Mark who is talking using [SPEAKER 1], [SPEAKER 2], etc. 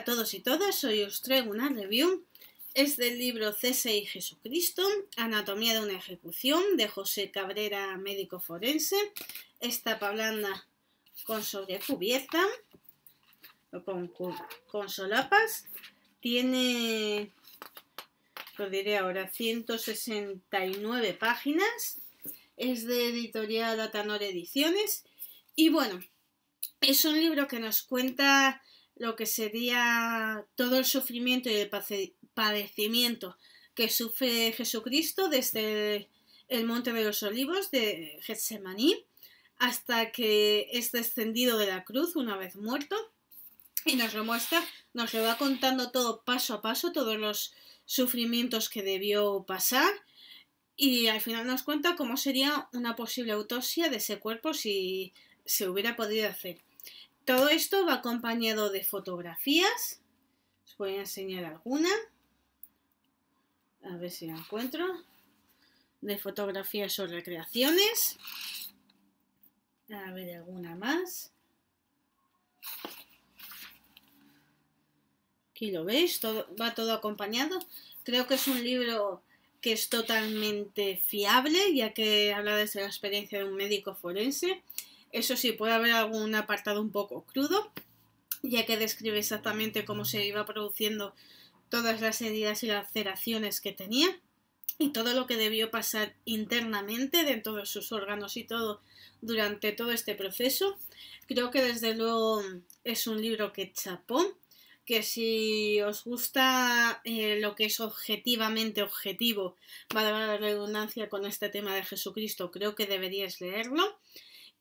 [SPEAKER 1] a todos y todas, hoy os traigo una review. Es del libro Cese y Jesucristo, Anatomía de una ejecución, de José Cabrera, médico forense. Esta blanda con sobrecubierta, o con, con solapas. Tiene, lo diré ahora, 169 páginas. Es de editorial Atanor Ediciones. Y bueno, es un libro que nos cuenta lo que sería todo el sufrimiento y el padecimiento que sufre Jesucristo desde el Monte de los Olivos de Getsemaní hasta que es descendido de la cruz una vez muerto y nos lo muestra, nos lo va contando todo paso a paso, todos los sufrimientos que debió pasar y al final nos cuenta cómo sería una posible autopsia de ese cuerpo si se hubiera podido hacer. Todo esto va acompañado de fotografías. Os voy a enseñar alguna. A ver si la encuentro. De fotografías o recreaciones. A ver, alguna más. Aquí lo veis, todo, va todo acompañado. Creo que es un libro que es totalmente fiable, ya que habla desde la experiencia de un médico forense eso sí, puede haber algún apartado un poco crudo, ya que describe exactamente cómo se iba produciendo todas las heridas y laceraciones que tenía y todo lo que debió pasar internamente dentro de sus órganos y todo durante todo este proceso. Creo que desde luego es un libro que chapó, que si os gusta eh, lo que es objetivamente objetivo, va a dar redundancia con este tema de Jesucristo, creo que deberíais leerlo